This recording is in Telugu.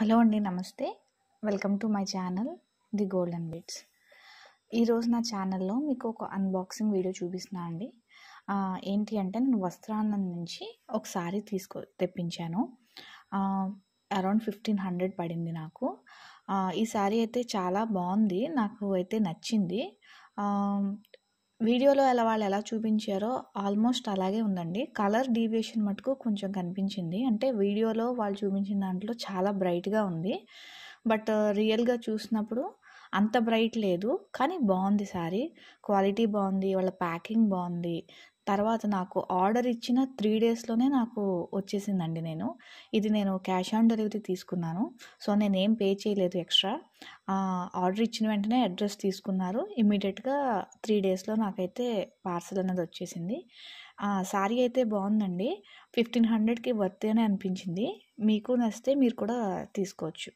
హలో అండి నమస్తే welcome to my channel the golden bits ఈరోజు నా ఛానల్లో మీకు ఒక అన్బాక్సింగ్ వీడియో చూపిస్తున్నా అండి ఏంటి అంటే నేను వస్త్రాన్నం నుంచి ఒక సారీ తీసుకో తెప్పించాను అరౌండ్ ఫిఫ్టీన్ హండ్రెడ్ పడింది నాకు ఈ సారీ అయితే చాలా బాగుంది నాకు అయితే నచ్చింది వీడియోలో ఎలా వాళ్ళు ఎలా చూపించారో ఆల్మోస్ట్ అలాగే ఉందండి కలర్ డీవియేషన్ మటుకు కొంచెం కనిపించింది అంటే వీడియోలో వాళ్ళు చూపించిన దాంట్లో చాలా బ్రైట్గా ఉంది బట్ రియల్గా చూసినప్పుడు అంత బ్రైట్ లేదు కానీ బాగుంది శారీ క్వాలిటీ బాగుంది వాళ్ళ ప్యాకింగ్ బాగుంది తర్వాత నాకు ఆర్డర్ ఇచ్చిన త్రీ డేస్లోనే నాకు వచ్చేసిందండి నేను ఇది నేను క్యాష్ ఆన్ డెలివరీ తీసుకున్నాను సో నేను ఏం పే చేయలేదు ఎక్స్ట్రా ఆర్డర్ ఇచ్చిన వెంటనే అడ్రస్ తీసుకున్నారు ఇమీడియట్గా త్రీ డేస్లో నాకైతే పార్సల్ అనేది వచ్చేసింది శారీ అయితే బాగుందండి ఫిఫ్టీన్ హండ్రెడ్కి వర్త్ అనే అనిపించింది మీకు నచ్చితే మీరు కూడా తీసుకోవచ్చు